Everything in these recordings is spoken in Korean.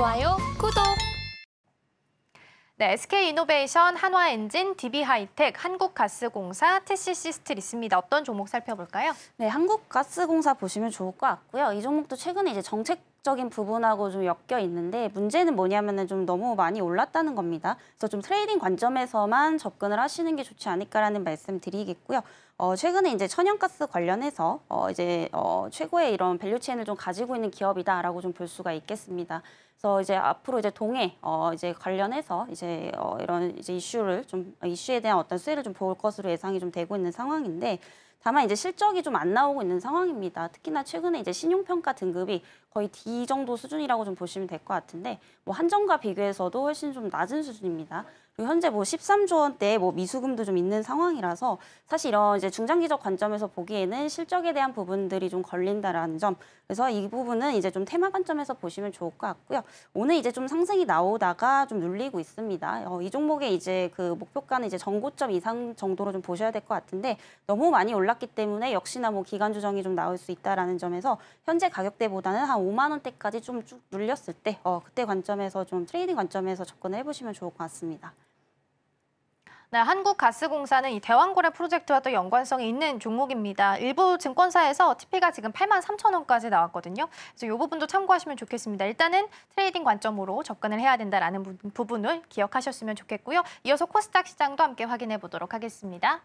좋아요, 구독! 네, SK이노베이션, 한화엔진, DB하이텍, 한국가스공사, TCC 스틸 있습니다. 어떤 종목 살펴볼까요? 네, 한국가스공사 보시면 좋을 것 같고요. 이 종목도 최근에 이제 정책 적인 부분하고 좀 엮여 있는데 문제는 뭐냐면은 좀 너무 많이 올랐다는 겁니다. 그래서 좀 트레이딩 관점에서만 접근을 하시는 게 좋지 않을까라는 말씀드리겠고요. 어, 최근에 이제 천연가스 관련해서 어, 이제 어, 최고의 이런 밸류체인을 좀 가지고 있는 기업이다라고 좀 볼 수가 있겠습니다. 그래서 이제 앞으로 이제 동해 어 이제 관련해서 이제 어 이런 이제 이슈를 좀 어, 이슈에 대한 어떤 수혜를 좀 볼 것으로 예상이 좀 되고 있는 상황인데 다만 이제 실적이 좀 안 나오고 있는 상황입니다. 특히나 최근에 이제 신용평가 등급이 거의 D 정도 수준이라고 좀 보시면 될 것 같은데 뭐 한정과 비교해서도 훨씬 좀 낮은 수준입니다. 현재 뭐 13조 원대 뭐 미수금도 좀 있는 상황이라서 사실 이런 이제 중장기적 관점에서 보기에는 실적에 대한 부분들이 좀 걸린다라는 점. 그래서 이 부분은 이제 좀 테마 관점에서 보시면 좋을 것 같고요. 오늘 이제 좀 상승이 나오다가 좀 눌리고 있습니다. 어, 이 종목의 이제 그 목표가는 이제 전고점 이상 정도로 좀 보셔야 될 것 같은데 너무 많이 올랐기 때문에 역시나 뭐 기간 조정이 좀 나올 수 있다라는 점에서 현재 가격대보다는 한 5만 원대까지 좀 쭉 눌렸을 때 어, 그때 관점에서 좀 트레이딩 관점에서 접근을 해보시면 좋을 것 같습니다. 네, 한국가스공사는 이 대왕고래 프로젝트와 또 연관성이 있는 종목입니다. 일부 증권사에서 TP가 지금 8만 3천 원까지 나왔거든요. 그래서 이 부분도 참고하시면 좋겠습니다. 일단은 트레이딩 관점으로 접근을 해야 된다라는 부분을 기억하셨으면 좋겠고요. 이어서 코스닥 시장도 함께 확인해 보도록 하겠습니다.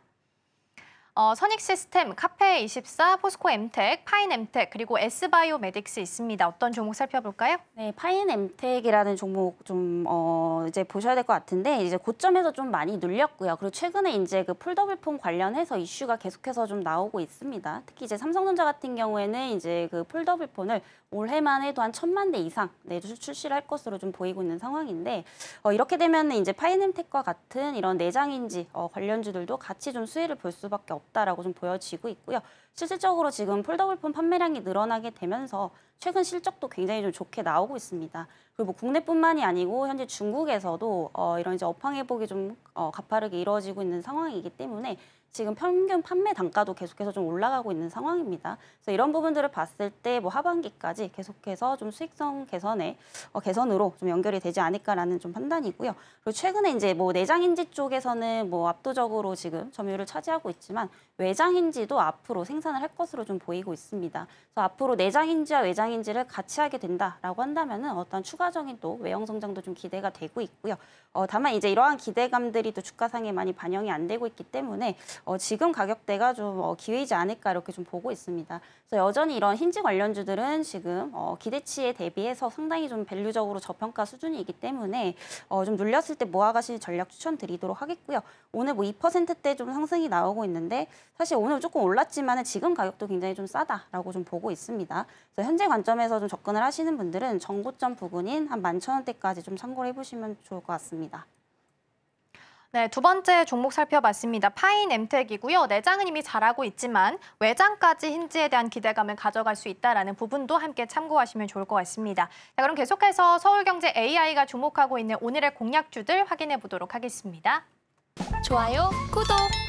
어, 선익 시스템, 카페24, 포스코 엠텍, 파인 엠텍, 그리고 S바이오 메딕스 있습니다. 어떤 종목 살펴볼까요? 네, 파인 엠텍이라는 종목 좀, 어, 이제 보셔야 될 것 같은데, 이제 고점에서 좀 많이 눌렸고요. 그리고 최근에 이제 그 폴더블폰 관련해서 이슈가 계속해서 좀 나오고 있습니다. 특히 이제 삼성전자 같은 경우에는 이제 그 폴더블폰을 올해만 해도 한 천만 대 이상 네, 출시를 할 것으로 좀 보이고 있는 상황인데, 어, 이렇게 되면 이제 파인 엠텍과 같은 이런 내장인지 어, 관련주들도 같이 좀 수혜를 볼 수밖에 없 없다라고 좀 보여지고 있고요. 실질적으로 지금 폴더블폰 판매량이 늘어나게 되면서 최근 실적도 굉장히 좀 좋게 나오고 있습니다. 그리고 뭐 국내뿐만이 아니고 현재 중국에서도 어, 이런 이제 업황 회복이 좀 어, 가파르게 이루어지고 있는 상황이기 때문에 지금 평균 판매 단가도 계속해서 좀 올라가고 있는 상황입니다. 그래서 이런 부분들을 봤을 때 뭐 하반기까지 계속해서 좀 수익성 개선에 어, 개선으로 좀 연결이 되지 않을까라는 좀 판단이고요. 그리고 최근에 이제 뭐 내장인지 쪽에서는 뭐 압도적으로 지금 점유율을 차지하고 있지만 외장인지도 앞으로 생산을 할 것으로 좀 보이고 있습니다. 그래서 앞으로 내장인지와 외장인지를 같이 하게 된다라고 한다면은 어떤 추가적인 또 외형 성장도 좀 기대가 되고 있고요. 어, 다만 이제 이러한 기대감들이 또 주가상에 많이 반영이 안 되고 있기 때문에 어, 지금 가격대가 좀 어, 기회이지 않을까 이렇게 좀 보고 있습니다. 그래서 여전히 이런 힌지 관련주들은 지금 어, 기대치에 대비해서 상당히 좀 밸류적으로 저평가 수준이기 때문에 어, 좀 눌렸을 때모아가시 전략 추천드리도록 하겠고요. 오늘 뭐 2%대 좀 상승이 나오고 있는데 사실 오늘 조금 올랐지만 지금 가격도 굉장히 좀 싸다라고 좀 보고 있습니다. 그래서 현재 관점에서 좀 접근을 하시는 분들은 정고점 부근인 한 11,000원대까지 좀 참고를 해보시면 좋을 것 같습니다. 네, 두 번째 종목 살펴봤습니다. 파인 엠텍이고요. 내장은 이미 잘하고 있지만 외장까지 힌지에 대한 기대감을 가져갈 수 있다는 부분도 함께 참고하시면 좋을 것 같습니다. 자, 그럼 계속해서 서울경제 AI가 주목하고 있는 오늘의 공약주들 확인해 보도록 하겠습니다. 좋아요, 구독!